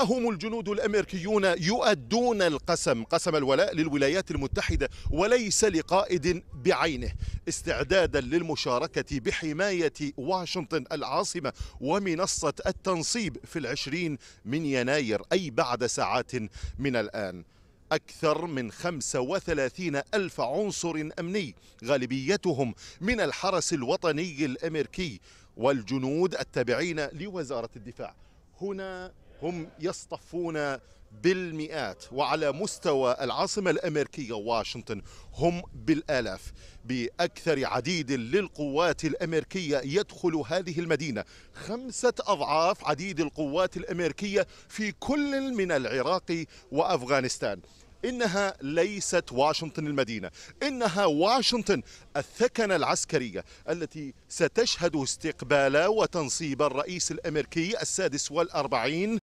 هم الجنود الأمريكيون يؤدون القسم قسم الولاء للولايات المتحدة وليس لقائد بعينه استعدادا للمشاركة بحماية واشنطن العاصمة ومنصة التنصيب في العشرين من يناير أي بعد ساعات من الآن أكثر من 35 ألف عنصر أمني غالبيتهم من الحرس الوطني الأمريكي والجنود التابعين لوزارة الدفاع هنا هم يصطفون بالمئات وعلى مستوى العاصمة الأمريكية واشنطن هم بالآلاف بأكثر عديد للقوات الأمريكية يدخل هذه المدينة خمسة أضعاف عديد القوات الأمريكية في كل من العراق وأفغانستان إنها ليست واشنطن المدينة إنها واشنطن الثكنة العسكرية التي ستشهد استقبال وتنصيب الرئيس الأمريكي السادس والأربعين